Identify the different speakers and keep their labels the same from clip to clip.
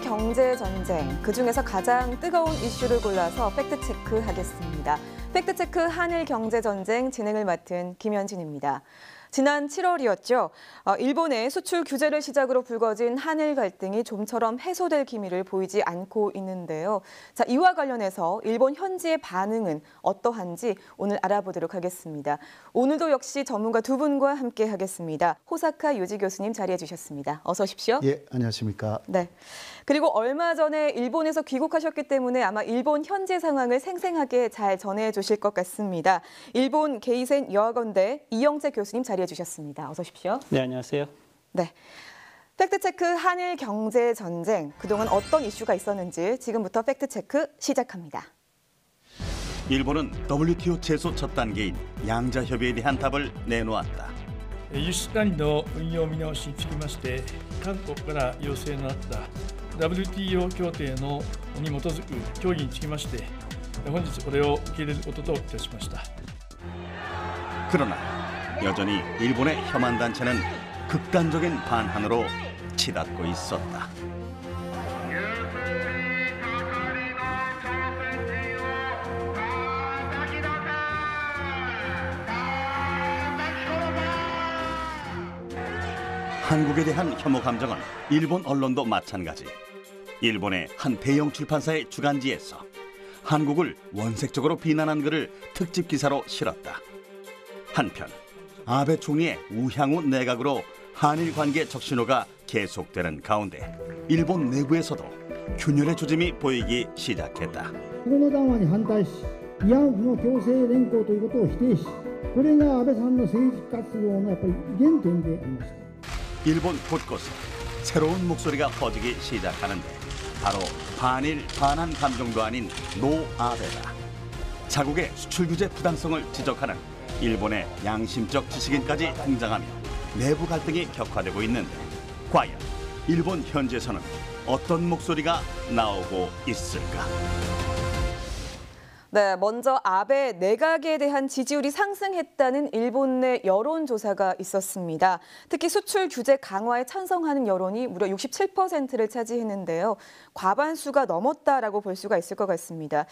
Speaker 1: 경제 전쟁, 그중에서 가장 뜨거운 이슈를 골라서 팩트체크 하겠습니다. 팩트체크 한일 경제 전쟁 진행을 맡은 김현진입니다. 지난 7월이었죠. 어, 일본의 수출 규제를 시작으로 불거진 한일 갈등이 좀처럼 해소될 기미를 보이지 않고 있는데요. 자, 이와 관련해서 일본 현지의 반응은 어떠한지 오늘 알아보도록 하겠습니다. 오늘도 역시 전문가 두 분과 함께 하겠습니다. 호사카 유지 교수님 자리해 주셨습니다. 어서 오십시오. 예,
Speaker 2: 안녕하십니까.
Speaker 1: 네. 그리고 얼마 전에 일본에서 귀국하셨기 때문에 아마 일본 현재 상황을 생생하게 잘 전해 주실 것 같습니다. 일본 게이센 여학원대 이영재 교수님 자리해 주셨습니다. 어서 오십시오. 네, 안녕하세요. 네. 팩트체크 한일 경제 전쟁. 그동안 어떤 이슈가 있었는지 지금부터 팩트체크 시작합니다.
Speaker 3: 일본은 WTO 최소 첫 단계인 양자 협의에 대한 답을 내놓았다輸出管理の運用見直しにつきましから要請のあった WTO 協定のに基づく協議につきまして本日これを受け入れることといたしました 그러나 여전히 일본의 혐한 단체는 극단적인 반한으로 치닫고 있었다. 한국에 대한 혐오 감정은 일본 언론도 마찬가지. 일본의 한 대형 출판사의 주간지에서 한국을 원색적으로 비난한 글을 특집 기사로 실었다. 한편 아베 총리의 우향우 내각으로 한일 관계 적신호가 계속되는 가운데 일본 내부에서도 균열의 조짐이 보이기 시작했다.
Speaker 4: 일본당원이
Speaker 2: 한달씩 이의 교세 연맹と 것을 否定し,これが아베さん 정치
Speaker 4: 活動の原点でありまし
Speaker 3: 일본 곳곳에 새로운 목소리가 퍼지기 시작하는데 바로 반일 반한 감정도 아닌 노아베다. 자국의 수출 규제 부당성을 지적하는 일본의 양심적 지식인까지 등장하며 내부 갈등이 격화되고 있는데 과연 일본 현지에서는 어떤 목소리가 나오고 있을까?
Speaker 1: 네, 먼저 아베 내각에 네 대한 지지율이 상승했다는 일본 내 여론조사가 있었습니다. 특히 수출 규제 강화에 찬성하는 여론이 무려 67%를 차지했는데요. 과반수가 넘었다라고 볼 수가 있을 것 같습니다.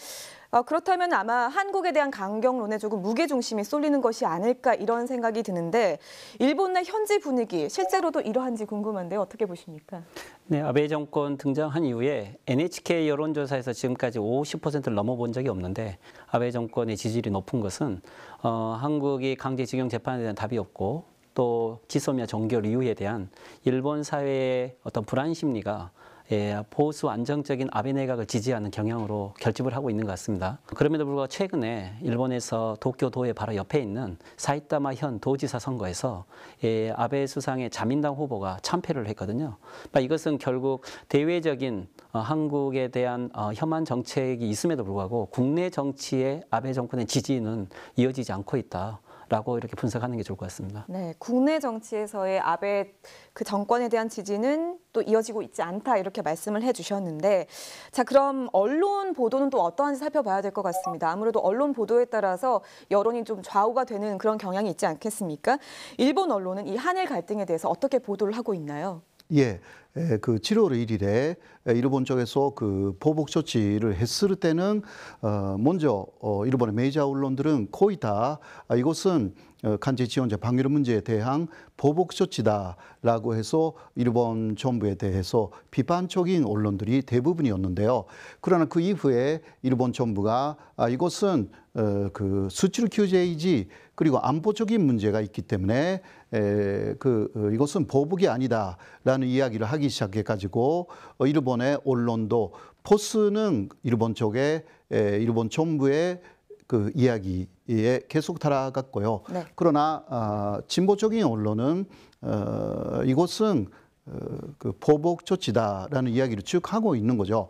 Speaker 1: 어, 그렇다면 아마 한국에 대한 강경론에 조금 무게중심이 쏠리는 것이 아닐까 이런 생각이 드는데 일본 내 현지 분위기 실제로도 이러한지 궁금한데 어떻게 보십니까?
Speaker 5: 네, 아베 정권 등장한 이후에 NHK 여론조사에서 지금까지 50%를 넘어본 적이 없는데 아베 정권의 지지율이 높은 것은 어, 한국이 강제징용 재판에 대한 답이 없고 또 기소며 종결 이유에 대한 일본 사회의 어떤 불안 심리가 예, 보수 안정적인 아베 내각을 지지하는 경향으로 결집을 하고 있는 것 같습니다. 그럼에도 불구하고 최근에 일본에서 도쿄도의 바로 옆에 있는 사이타마 현 도지사 선거에서 예, 아베 수상의 자민당 후보가 참패를 했거든요. 이것은 결국 대외적인 어, 한국에 대한 어, 혐한 정책이 있음에도 불구하고 국내 정치의 아베 정권의 지지는 이어지지 않고 있다. 라고 이렇게 분석하는 게 좋을 것 같습니다.
Speaker 1: 네, 국내 정치에서의 아베 그 정권에 대한 지지는 또 이어지고 있지 않다 이렇게 말씀을 해주셨는데 자 그럼 언론 보도는 또 어떠한지 살펴봐야 될 것 같습니다. 아무래도 언론 보도에 따라서 여론이 좀 좌우가 되는 그런 경향이 있지 않겠습니까? 일본 언론은 이 한일 갈등에 대해서 어떻게 보도를 하고 있나요?
Speaker 2: 예, 예. 그 7월 1일에 예, 일본 쪽에서 그 보복 조치를 했을 때는 어 먼저 어 일본의 메이저 언론들은 거의 다 아, 이것은 간지 어, 지원자 방위로 문제에 대한 보복 조치다라고 해서 일본 정부에 대해서 비판적인 언론들이 대부분이었는데요. 그러나 그 이후에 일본 정부가 아, 이것은 어, 그 수출 규제이지 그리고 안보적인 문제가 있기 때문에 에, 그 어, 이것은 보복이 아니다라는 이야기를 하기 시작해 가지고 어, 일본의 언론도 포스는 일본 쪽에 에, 일본 정부의 그 이야기에 계속 따라갔고요. 네. 그러나 아, 진보적인 언론은 어, 이것은 어, 그 보복 조치다라는 이야기를 쭉 하고 있는 거죠.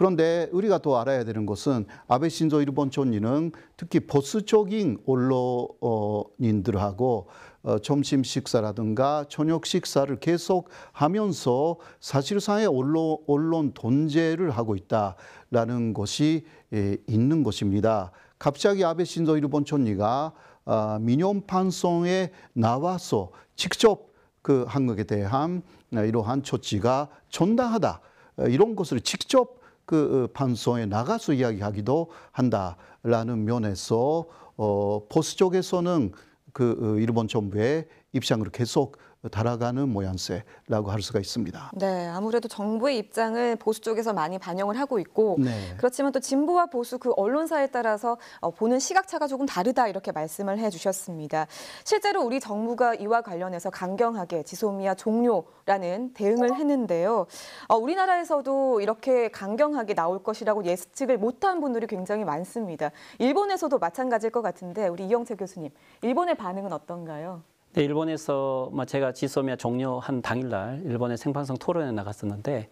Speaker 2: 그런데 우리가 또 알아야 되는 것은 아베 신조 일본 총리는 특히 보수적인 언론인들하고 어, 점심 식사라든가 저녁 식사를 계속 하면서 사실상의 언론, 언론 돈제를 하고 있다라는 것이 에, 예, 있는 것입니다. 갑자기 아베 신조 일본 총리가 아, 민영판송에 나와서 직접 그 한국에 대한 이러한 조치가 전당하다 어, 이런 것을 직접 그 방송에 어, 나가서 이야기하기도 한다라는 면에서 어, 보수 쪽에서는 그 어, 일본 정부의 입장을 계속 달아가는 모양새라고 할 수가 있습니다.
Speaker 1: 네, 아무래도 정부의 입장을 보수 쪽에서 많이 반영을 하고 있고 네. 그렇지만 또 진보와 보수 그 언론사에 따라서 어, 보는 시각차가 조금 다르다 이렇게 말씀을 해주셨습니다. 실제로 우리 정부가 이와 관련해서 강경하게 지소미아 종료라는 대응을 했는데요. 어, 우리나라에서도 이렇게 강경하게 나올 것이라고 예측을 못한 분들이 굉장히 많습니다. 일본에서도 마찬가지일 것 같은데 우리 이영채 교수님, 일본의 반응은 어떤가요?
Speaker 5: 네, 일본에서 뭐 제가 지소미아 종료한 당일날 일본의 생방송 토론에 나갔었는데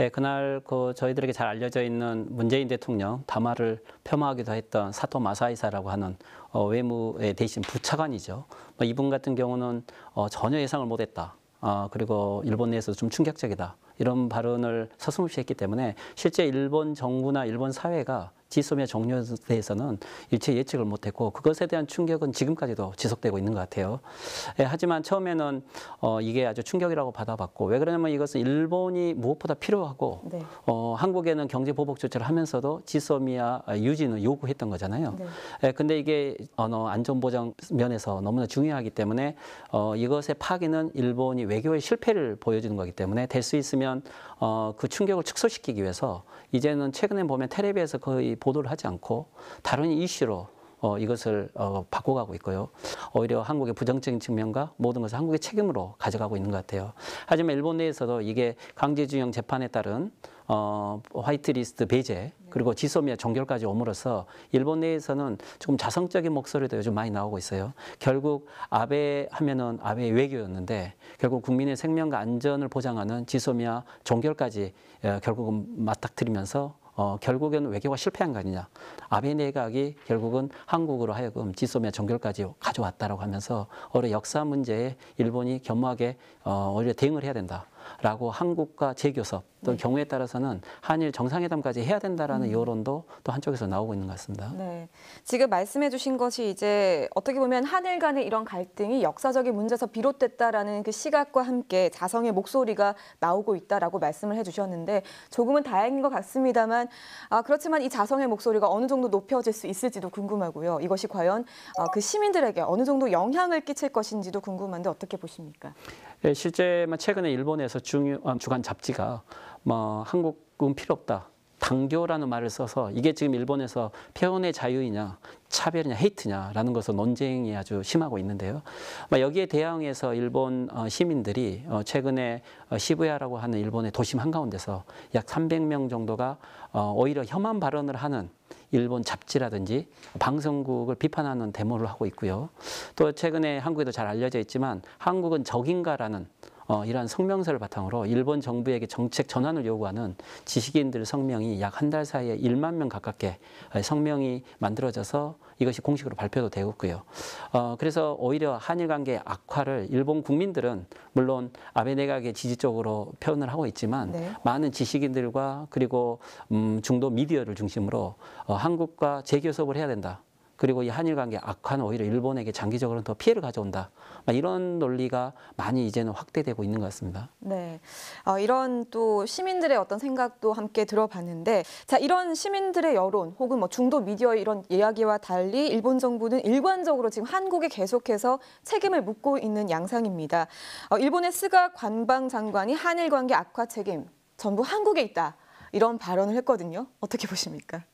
Speaker 5: 예, 그날 그 저희들에게 잘 알려져 있는 문재인 대통령 담화를 폄하하기도 했던 사토 마사이사라고 하는 어, 외무의 대신 부차관이죠. 뭐 이분 같은 경우는 어, 전혀 예상을 못했다. 아, 그리고 일본 내에서 좀 충격적이다. 이런 발언을 서슴없이 했기 때문에 실제 일본 정부나 일본 사회가 지소미아 종료대해서는 일체 예측을 못했고 그것에 대한 충격은 지금까지도 지속되고 있는 것 같아요. 예, 하지만 처음에는 어, 이게 아주 충격이라고 받아봤고 왜 그러냐면 이것은 일본이 무엇보다 필요하고 네. 어, 한국에는 경제 보복 조치를 하면서도 지소미아 유지는 요구했던 거잖아요. 네. 예, 데 이게 언어 안전 보장 면에서 너무나 중요하기 때문에 어, 이것의 파기는 일본이 외교의 실패를 보여주는 거기 때문에 될 수 있으면 어, 그 충격을 축소시키기 위해서 이제는 최근에 보면 테레비에서 거의 보도를 하지 않고 다른 이슈로 어, 이것을 어, 바꿔가고 있고요. 오히려 한국의 부정적인 측면과 모든 것을 한국의 책임으로 가져가고 있는 것 같아요. 하지만 일본 내에서도 이게 강제징용 재판에 따른 어, 화이트리스트 배제 그리고 지소미아 종결까지 오므로써 일본 내에서는 조금 자성적인 목소리도 요즘 많이 나오고 있어요. 결국 아베 하면은 아베 외교였는데 결국 국민의 생명과 안전을 보장하는 지소미아 종결까지 어, 결국은 맞닥뜨리면서 어, 결국엔 외교가 실패한 거 아니냐. 아베 내각이 결국은 한국으로 하여금 지소미아 종결까지 가져왔다라고 하면서 올해 역사 문제에 일본이 견무하게 어, 오히려 대응을 해야 된다. 라고 한국과 재교섭 또 네. 경우에 따라서는 한일 정상회담까지 해야 된다라는 음. 여론도 또 한쪽에서 나오고 있는 것 같습니다.
Speaker 1: 네. 지금 말씀해 주신 것이 이제 어떻게 보면 한일 간의 이런 갈등이 역사적인 문제에서 비롯됐다라는 그 시각과 함께 자성의 목소리가 나오고 있다라고 말씀을 해 주셨는데 조금은 다행인 것 같습니다만 아, 그렇지만 이 자성의 목소리가 어느 정도 높여질 수 있을지도 궁금하고요. 이것이 과연 아, 그 시민들에게 어느 정도 영향을 끼칠 것인지도 궁금한데 어떻게 보십니까?
Speaker 5: 예, 실제 최근에 일본에서 어, 주간 잡지가 뭐 한국은 필요 없다. 당교라는 말을 써서 이게 지금 일본에서 표현의 자유이냐 차별이냐 헤이트냐라는 것을 논쟁이 아주 심하고 있는데요. 뭐 여기에 대항해서 일본 어, 시민들이 어, 최근에 시부야라고 하는 일본의 도심 한가운데서 약 300명 정도가 오히려 혐한 발언을 하는 일본 잡지라든지 방송국을 비판하는 데모를 하고 있고요. 또 최근에 한국에도 잘 알려져 있지만 한국은 적인가라는 어, 이러한 성명서를 바탕으로 일본 정부에게 정책 전환을 요구하는 지식인들 성명이 약 한 달 사이에 1만 명 가깝게 성명이 만들어져서 이것이 공식으로 발표도 되었고요. 어, 그래서 오히려 한일 관계 악화를 일본 국민들은 물론 아베 내각의 지지 적으로 표현을 하고 있지만 네. 많은 지식인들과 그리고 음, 중도 미디어를 중심으로 어, 한국과 재교섭을 해야 된다. 그리고 이 한일 관계 악화는 오히려 일본에게 장기적으로는 더 피해를 가져온다. 이런 논리가 많이 이제는 확대되고 있는 것 같습니다.
Speaker 1: 네. 어, 이런 또 시민들의 어떤 생각도 함께 들어봤는데 자, 이런 시민들의 여론 혹은 뭐 중도 미디어 이런 이야기와 달리 일본 정부는 일관적으로 지금 한국에 계속해서 책임을 묻고 있는 양상입니다. 어, 일본의 스가 관방 장관이 한일 관계 악화 책임 전부 한국에 있다. 이런 발언을 했거든요. 어떻게 보십니까?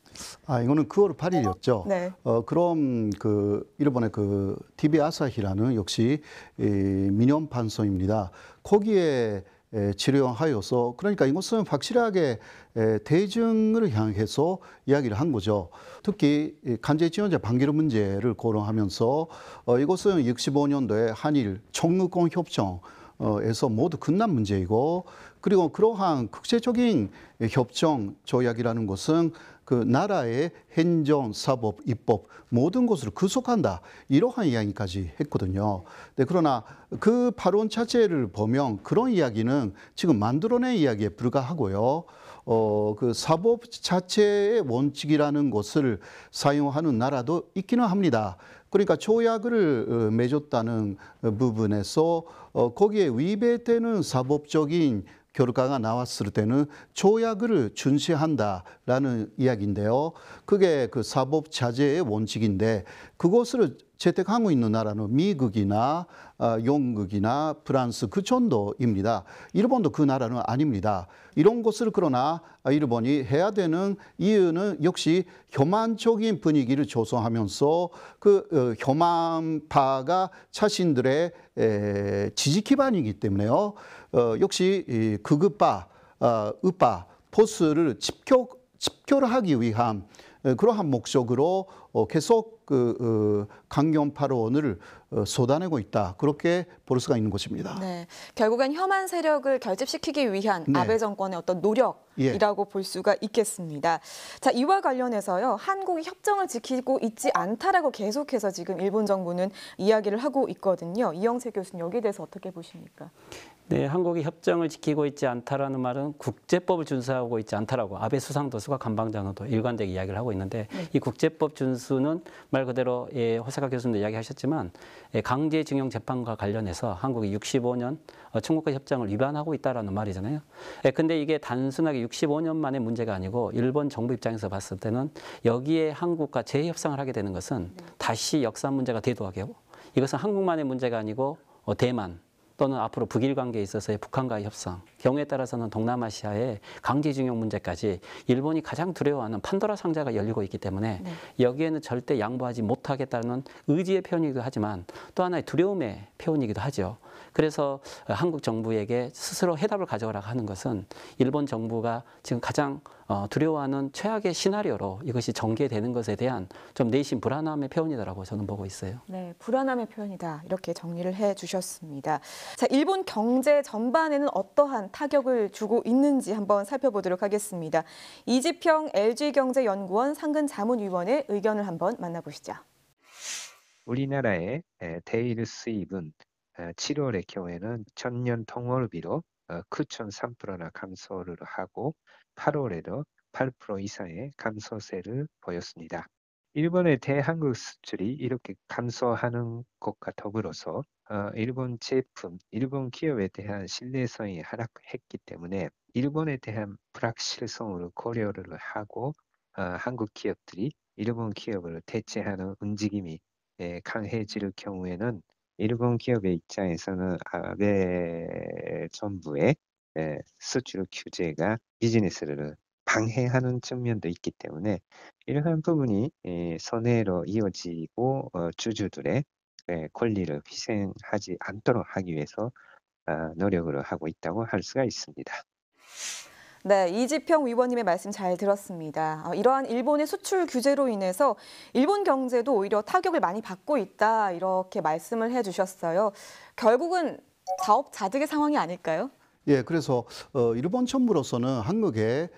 Speaker 2: 아 이거는 9월 8일이었죠. 네. 어 그럼 그 일본의 그 TV 아사히라는 역시 이 민영 판소입니다. 거기에 에, 치료하여서 그러니까 이것은 확실하게 에, 대중을 향해서 이야기를 한 거죠. 특히 간제지원자 반기로 문제를 거론하면서 어, 이것은 65년도에 한일 총무권 협정 어 에서 모두 끝난 문제이고 그리고 그러한 국제적인 협정 조약이라는 것은 그 나라의 행정, 사법, 입법 모든 것을 구속한다 이러한 이야기까지 했거든요. 네, 그러나 그 발언 자체를 보면 그런 이야기는 지금 만들어낸 이야기에 불과하고요. 어, 그 사법 자체의 원칙이라는 것을 사용하는 나라도 있기는 합니다. 그러니까 조약을 어, 맺었다는 어, 부분에서 어, 거기에 위배되는 사법적인 결과가 나왔을 때는 조약을 준수한다라는 이야기인데요. 그게 그 사법 자제의 원칙인데 그것을 채택하고 있는 나라는 미국이나 어, 영국이나 프랑스 그 정도입니다. 일본도 그 나라는 아닙니다. 이런 것을 그러나 어, 일본이 해야 되는 이유는 역시 혐한적인 분위기를 조성하면서 그 어, 혐한파가 자신들의 지지 기반이기 때문에요. 어, 역시 이 극우파, 어, 우파 포스를 집격 집결하기 위한 어, 그러한 목적으로 어, 계속 그 어, 강경파로 오늘 어, 쏟아내고 있다. 그렇게 볼 수가 있는 것입니다.
Speaker 1: 네, 결국엔 혐한 세력을 결집시키기 위한 네. 아베 정권의 어떤 노력이라고 예. 볼 수가 있겠습니다. 자, 이와 관련해서요. 한국이 협정을 지키고 있지 않다라고 계속해서 지금 일본 정부는 이야기를 하고 있거든요. 이영세 교수님 여기에 대해서 어떻게 보십니까?
Speaker 5: 네, 한국이 협정을 지키고 있지 않다라는 말은 국제법을 준수하고 있지 않다라고 아베 수상도수가 간방장어도 일관되게 이야기를 하고 있는데 네. 이 국제법 준수는 말 그대로 예, 호사카 교수님도 이야기하셨지만 예, 강제징용 재판과 관련해서 한국이 65년 어, 청구권 협정을 위반하고 있다라는 말이잖아요. 예, 근데 이게 단순하게 65년 만의 문제가 아니고 일본 정부 입장에서 봤을 때는 여기에 한국과 재협상을 하게 되는 것은 다시 역사 문제가 대두하게 하고 이것은 한국만의 문제가 아니고 어, 대만, 또는 앞으로 북일 관계에 있어서의 북한과의 협상, 경우에 따라서는 동남아시아의 강제징용 문제까지 일본이 가장 두려워하는 판도라 상자가 열리고 있기 때문에 네. 여기에는 절대 양보하지 못하겠다는 의지의 표현이기도 하지만 또 하나의 두려움의 표현이기도 하죠. 그래서 한국 정부에게 스스로 해답을 가져오라고 하는 것은 일본 정부가 지금 가장 어, 두려워하는 최악의 시나리오로 이것이 전개되는 것에 대한 좀 내심 불안함의 표현이다라고 저는 보고 있어요.
Speaker 1: 네, 불안함의 표현이다 이렇게 정리를 해 주셨습니다. 자, 일본 경제 전반에는 어떠한 타격을 주고 있는지 한번 살펴보도록 하겠습니다. 이지평 LG경제연구원 상근 자문위원의 의견을 한번 만나보시죠.
Speaker 4: 우리나라의 대일 수입은 7월의 경우에는 천년 통월비로 9천 어, 3%나 감소를 하고 8월에도 8% 이상의 감소세를 보였습니다. 일본의 대한국 수출이 이렇게 감소하는 것과 더불어서 어, 일본 제품, 일본 기업에 대한 신뢰성이 하락했기 때문에 일본에 대한 불확실성을 고려를 하고 어, 한국 기업들이 일본 기업을 대체하는 움직임이 예, 강해질 경우에는 일본 기업의 입장에서는 아베 정부의 예, 수출 규제가 비즈니스를 방해하는 측면도 있기 때문에 이러한 부분이 예, 선해로 이어지고 어, 주주들의 예, 권리를 희생하지 않도록 하기 위해서 아, 노력을 하고 있다고 할 수가 있습니다.
Speaker 1: 네, 이지평 위원님의 말씀 잘 들었습니다. 어, 이러한 일본의 수출 규제로 인해서 일본 경제도 오히려 타격을 많이 받고 있다 이렇게 말씀을 해주셨어요. 결국은 사업 자득의 상황이 아닐까요?
Speaker 2: 예, 그래서 어, 일본 정부로서는 한국에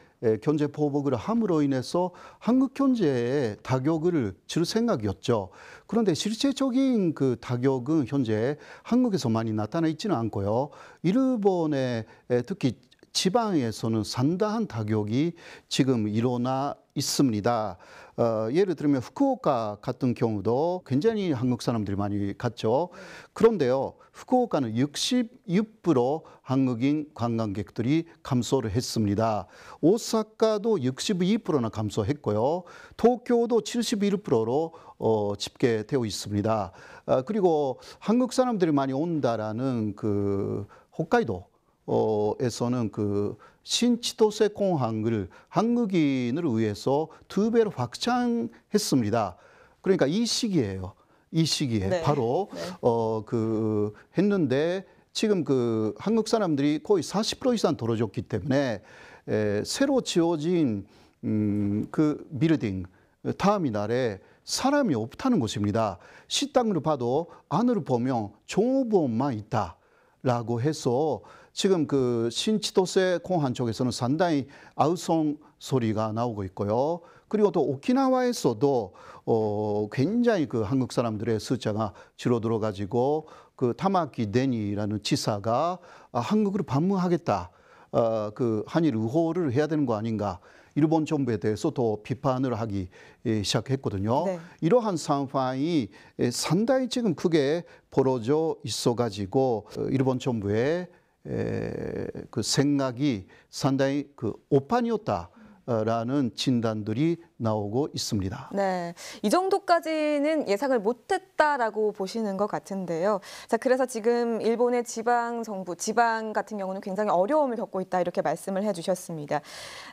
Speaker 2: 견제 보복을 함으로 인해서 한국 경제에 타격을 줄 생각이었죠. 그런데 실제적인 그 타격은 현재 한국에서 많이 나타나 있지는 않고요. 일본의 특히 지방에서는 상당한 타격이 지금 일어나 있습니다. 어, 예를 들면 후쿠오카 같은 경우도 굉장히 한국 사람들이 많이 갔죠. 그런데요, 후쿠오카는 66% 한국인 관광객들이 감소를 했습니다. 오사카도 62%나 감소했고요. 도쿄도 71%로 어, 집계되어 있습니다. 어, 그리고 한국 사람들이 많이 온다라는 그 홋카이도 어 에서는 그 신치도세 공항을 한국인을 위해서 두 배로 확장했습니다. 그러니까 이 시기예요. 이 시기에 네. 바로 네. 어그 했는데 지금 그 한국 사람들이 거의 40% 이상 떨어졌기 때문에 에, 새로 지어진 음, 그 빌딩 타미날에 사람이 없다는 것입니다. 식당으로 봐도 안으로 보면 종업원만 있다라고 해서 지금 그 신치도세 공항 쪽에서는 상당히 아우성 소리가 나오고 있고요. 그리고 또 오키나와에서도 어 굉장히 그 한국 사람들의 숫자가 줄어들어 가지고 그 타마키 데니라는 지사가 아, 한국으로 방문하겠다 어, 그 한일 우호를 해야 되는 거 아닌가. 일본 정부에 대해서 더 비판을 하기 예, 시작했거든요. 네. 이러한 상황이 예, 상당히 지금 크게 벌어져 있어가지고 어, 일본 정부의 그생각이상당히그오빠이었다 라는 진단들이 나오고 있습니다.
Speaker 1: 네, 이 정도까지는 예상을 못했다라고 보시는 것 같은데요. 자, 그래서 지금 일본의 지방 정부, 지방 같은 경우는 굉장히 어려움을 겪고 있다 이렇게 말씀을 해주셨습니다.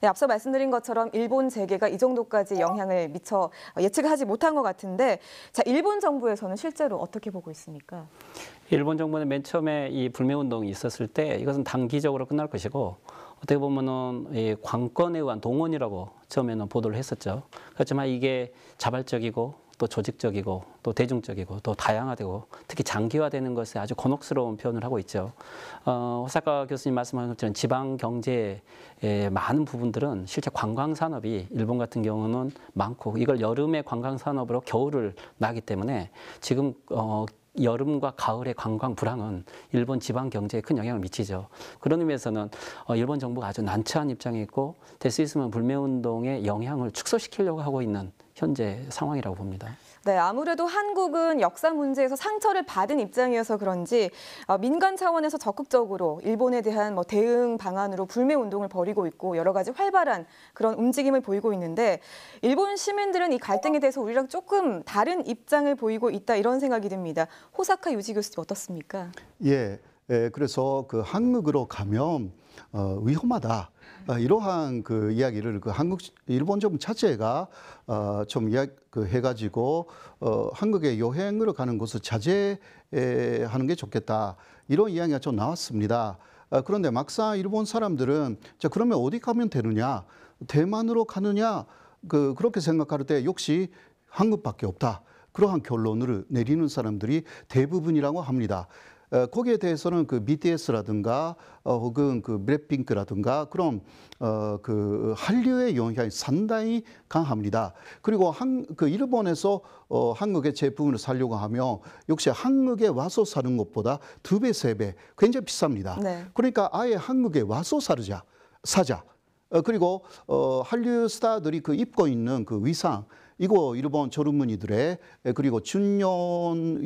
Speaker 1: 네, 앞서 말씀드린 것처럼 일본 재계가 이 정도까지 영향을 미쳐 예측하지 못한 것 같은데, 자, 일본 정부에서는 실제로 어떻게 보고 있습니까?
Speaker 5: 일본 정부는 맨 처음에 이 불매 운동이 있었을 때 이것은 단기적으로 끝날 것이고 어떻게 보면은 이 관건에 의한 동원이라고 처음에는 보도를 했었죠. 그렇지만 이게 자발적이고 또 조직적이고 또 대중적이고 또 다양화되고 특히 장기화되는 것에 아주 곤혹스러운 표현을 하고 있죠. 어, 호사카 교수님 말씀하신 것처럼 지방 경제의 많은 부분들은 실제 관광 산업이 일본 같은 경우는 많고 이걸 여름의 관광 산업으로 겨울을 나기 때문에 지금 어, 여름과 가을의 관광 불황은 일본 지방 경제에 큰 영향을 미치죠. 그런 의미에서는 어, 일본 정부가 아주 난처한 입장에 있고 될 수 있으면 불매운동의 영향을 축소시키려고 하고 있는 현재 상황이라고 봅니다.
Speaker 1: 네, 아무래도 한국은 역사 문제에서 상처를 받은 입장이어서 그런지 어, 민간 차원에서 적극적으로 일본에 대한 뭐 대응 방안으로 불매 운동을 벌이고 있고 여러 가지 활발한 그런 움직임을 보이고 있는데 일본 시민들은 이 갈등에 대해서 우리랑 조금 다른 입장을 보이고 있다 이런 생각이 듭니다. 호사카 유지 교수님 어떻습니까?
Speaker 2: 예, 예 그래서 그 한국으로 가면 어, 위험하다. 어, 이러한 그 이야기를 그 한국 일본 정부 자체가 어좀 이야 그 해가지고 어 한국에 여행으로 가는 것을 자제하는 게 좋겠다 이런 이야기가 좀 나왔습니다. 어, 그런데 막상 일본 사람들은 자 그러면 어디 가면 되느냐 대만으로 가느냐 그 그렇게 생각할 때 역시 한국밖에 없다. 그러한 결론을 내리는 사람들이 대부분이라고 합니다. 어, 거기에 대해서는 그 BTS라든가 어, 혹은 그 블랙핑크라든가 그런 어, 그 한류의 영향이 상당히 강합니다. 그리고 한 그 일본에서 어, 한국의 제품을 사려고 하면 역시 한국에 와서 사는 것보다 두 배, 세배 굉장히 비쌉니다. 네. 그러니까 아예 한국에 와서 사르자, 사자. 어, 그리고 어, 한류 스타들이 그 입고 있는 그 위상 이거 일본 조르문이들의 그리고 중년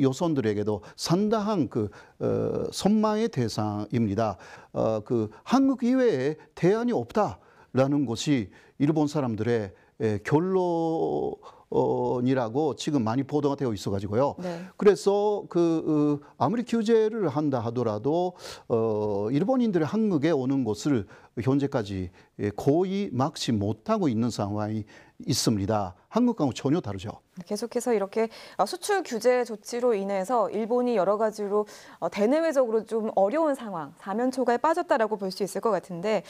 Speaker 2: 여성들에게도 상당한 그 어, 선망의 대상입니다. 어, 그 한국 이외에 대안이 없다라는 것이 일본 사람들의 에, 결론. 원이라고 지금 많이 보도가 되어 있어가지고요. 네. 그래서 그 어, 아무리 규제를 한다 하더라도 어, 일본인들이 한국에 오는 곳을 현재까지 거의 예, 막지 못하고 있는 상황이 있습니다. 한국과는 전혀 다르죠.
Speaker 1: 계속해서 이렇게 어, 수출 규제 조치로 인해서 일본이 여러 가지로 어, 대내외적으로 좀 어려운 상황, 사면초과에 빠졌다라고 볼 수 있을 것 같은데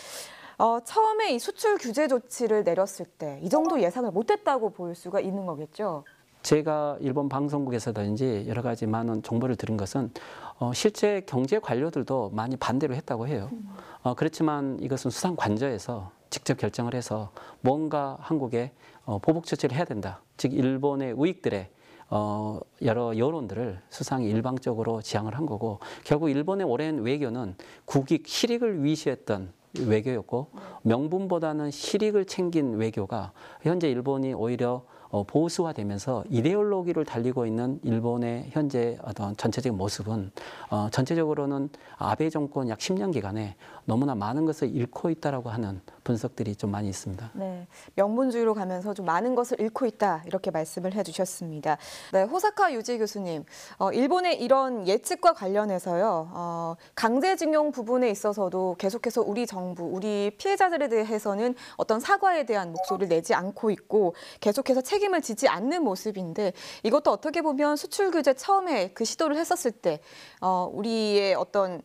Speaker 1: 어, 처음에 이 수출 규제 조치를 내렸을 때 이 정도 예상을 못했다고 볼 수가 있는 거겠죠.
Speaker 5: 제가 일본 방송국에서든지 여러 가지 많은 정보를 들은 것은 어, 실제 경제 관료들도 많이 반대로 했다고 해요. 음. 어, 그렇지만 이것은 수상 관저에서 직접 결정을 해서 뭔가 한국에 어, 보복 조치를 해야 된다. 즉 일본의 우익들의 어, 여러 여론들을 수상이 일방적으로 지향을 한 거고 결국 일본의 오랜 외교는 국익 실익을 위시했던 외교였고 명분보다는 실익을 챙긴 외교가 현재 일본이 오히려 어, 보수화되면서 이데올로기를 달리고 있는 일본의 현재 어떤 전체적인 모습은 어, 전체적으로는 아베 정권 약 10년 기간에 너무나 많은 것을 잃고 있다라고 하는 분석들이 좀 많이 있습니다.
Speaker 1: 네, 명분주의로 가면서 좀 많은 것을 잃고 있다 이렇게 말씀을 해주셨습니다. 네, 호사카 유지 교수님, 어, 일본의 이런 예측과 관련해서요, 어, 강제징용 부분에 있어서도 계속해서 우리 정부, 우리 피해자들에 대해서는 어떤 사과에 대한 목소리를 내지 않고 있고 계속해서 책임을 지지 않는 모습인데 이것도 어떻게 보면 수출 규제 처음에 그 시도를 했었을 때 어, 우리의 어떤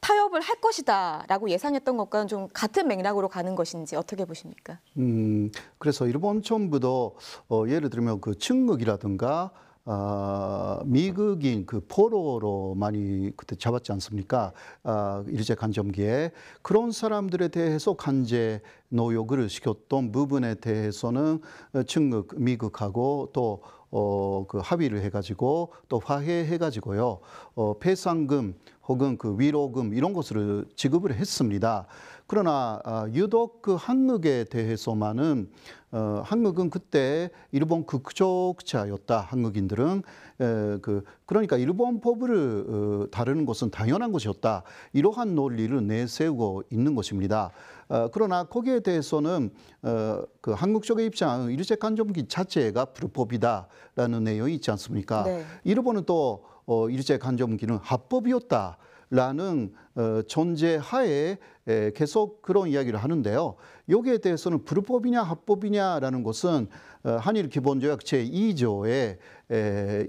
Speaker 1: 타협을 할 것이다라고 예상했던 것과는 좀 같은 맥락으로 가는 것인지 어떻게 보십니까?
Speaker 2: 음, 그래서 일본 정부도 어, 예를 들면 그 증국이라든가 어, 미국인 그 포로로 많이 그때 잡았지 않습니까? 아, 일제 간점기에 그런 사람들에 대해서 간제 노역을 시켰던 부분에 대해서는 중국 어, 미국하고 또 어, 그 합의를 해가지고 또 화해해가지고요, 어, 배상금 혹은 그 위로금 이런 것을 지급을 했습니다. 그러나 아, 유독 그 한국에 대해서만은 어, 한국은 그때 일본 극적자였다. 그 한국인들은 에, 그 그러니까 일본 법을 어, 다루는 것은 당연한 것이었다. 이러한 논리를 내세우고 있는 것입니다. 어, 그러나 거기에 대해서는 어, 그 한국 쪽의 입장은 일제간접기 자체가 불법이다라는 내용이 있지 않습니까? 네. 일본은 또 어, 일제간접기는 합법이었다. 라는 어, 존재 하에 에, 계속 그런 이야기를 하는데요. 여기에 대해서는 불법이냐 합법이냐라는 것은 어, 한일 기본조약 제2조에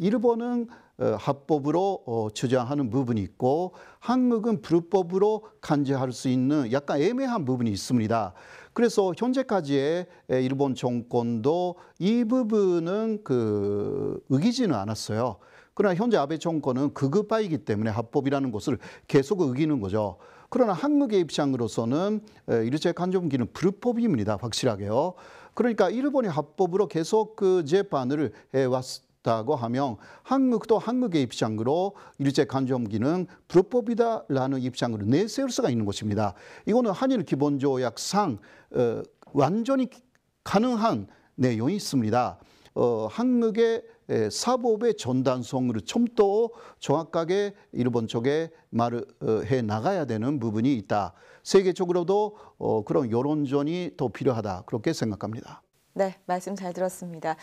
Speaker 2: 일본은 어, 합법으로 어, 주장하는 부분이 있고 한국은 불법으로 간제할 수 있는 약간 애매한 부분이 있습니다. 그래서 현재까지의 일본 정권도 이 부분은 그 의기지는 않았어요. 그러나 현재 아베 정권은 극우파이기 때문에 합법이라는 것을 계속 의기는 거죠. 그러나 한국의 입장으로서는 일제 간접기는 불법입니다. 확실하게요. 그러니까 일본이 합법으로 계속 그 재판을 해왔 다고 하면 한국도 한국의 입장으로 일제 간접기는 불법이다라는 입장으로 내세울 수가 있는 것입니다. 이거는 한일 기본조약상 어, 완전히 가능한 내용이 있습니다. 어, 한국의 사법의 전단성으로 좀더 정확하게 일본 쪽에 말을 어, 해 나가야 되는 부분이 있다. 세계적으로도 어, 그런 여론전이 더 필요하다. 그렇게 생각합니다.
Speaker 1: 네, 말씀 잘 들었습니다.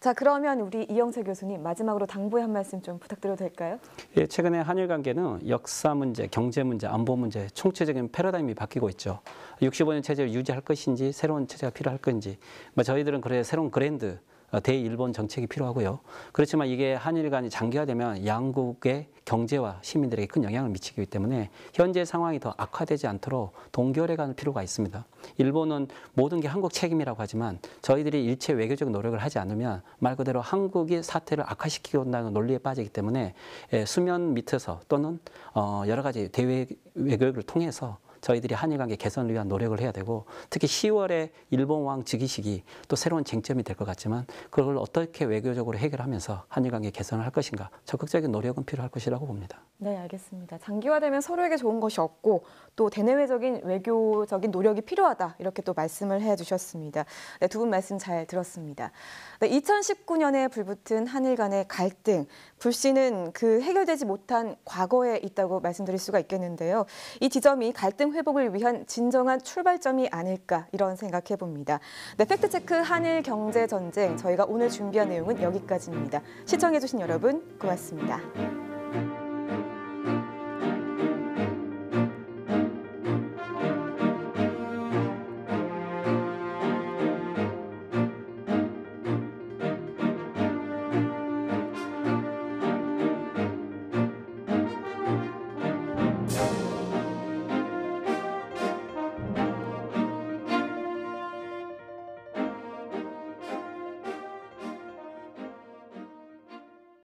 Speaker 1: 자, 그러면 우리 이영세 교수님 마지막으로 당부의 한 말씀 좀 부탁드려도 될까요?
Speaker 2: 예, 최근에 한일 관계는
Speaker 5: 역사 문제, 경제 문제, 안보 문제 총체적인 패러다임이 바뀌고 있죠. 65년 체제를 유지할 것인지 새로운 체제가 필요할 건지, 뭐 저희들은 그래 새로운 그랜드 어, 대일본 정책이 필요하고요. 그렇지만 이게 한일 간이 장기화되면 양국의 경제와 시민들에게 큰 영향을 미치기 때문에 현재 상황이 더 악화되지 않도록 동결해 가는 필요가 있습니다. 일본은 모든 게 한국 책임이라고 하지만 저희들이 일체 외교적 노력을 하지 않으면 말 그대로 한국이 사태를 악화시키고 온다는 논리에 빠지기 때문에 예, 수면 밑에서 또는 어, 여러 가지 대외 외교를 통해서 저희들이 한일 관계 개선을 위한 노력을 해야 되고 특히 10월에 일본 왕 즉위식이 또 새로운 쟁점이 될 것 같지만 그걸 어떻게 외교적으로 해결하면서 한일 관계 개선을 할 것인가 적극적인 노력은 필요할 것이라고 봅니다.
Speaker 1: 네, 알겠습니다. 장기화되면 서로에게 좋은 것이 없고 또 대내외적인 외교적인 노력이 필요하다 이렇게 또 말씀을 해주셨습니다. 네, 두 분 말씀 잘 들었습니다. 네, 2019년에 불붙은 한일 간의 갈등 불씨는 그 해결되지 못한 과거에 있다고 말씀드릴 수가 있겠는데요. 이 지점이 갈등 회복을 위한 진정한 출발점이 아닐까 이런 생각해 봅니다. 네, 팩트체크 한일 경제 전쟁 저희가 오늘 준비한 내용은 여기까지입니다. 시청해 주신 여러분 고맙습니다.